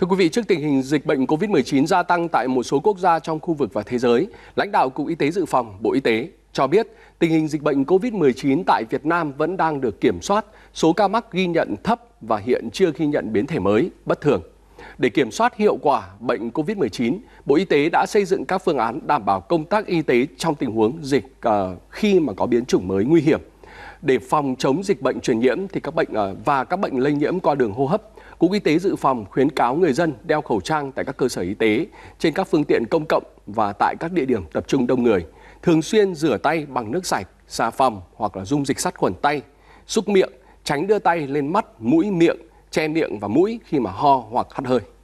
Thưa quý vị, trước tình hình dịch bệnh COVID-19 gia tăng tại một số quốc gia trong khu vực và thế giới, lãnh đạo Cục Y tế Dự phòng, Bộ Y tế cho biết tình hình dịch bệnh COVID-19 tại Việt Nam vẫn đang được kiểm soát, số ca mắc ghi nhận thấp và hiện chưa ghi nhận biến thể mới, bất thường. Để kiểm soát hiệu quả bệnh COVID-19, Bộ Y tế đã xây dựng các phương án đảm bảo công tác y tế trong tình huống dịch uh, khi mà có biến chủng mới nguy hiểm. Để phòng chống dịch bệnh truyền nhiễm thì các bệnh uh, và các bệnh lây nhiễm qua đường hô hấp Cục Y tế Dự phòng khuyến cáo người dân đeo khẩu trang tại các cơ sở y tế, trên các phương tiện công cộng và tại các địa điểm tập trung đông người. Thường xuyên rửa tay bằng nước sạch, xà phòng hoặc là dung dịch sát khuẩn tay, xúc miệng, tránh đưa tay lên mắt, mũi, miệng, che miệng và mũi khi mà ho hoặc hắt hơi.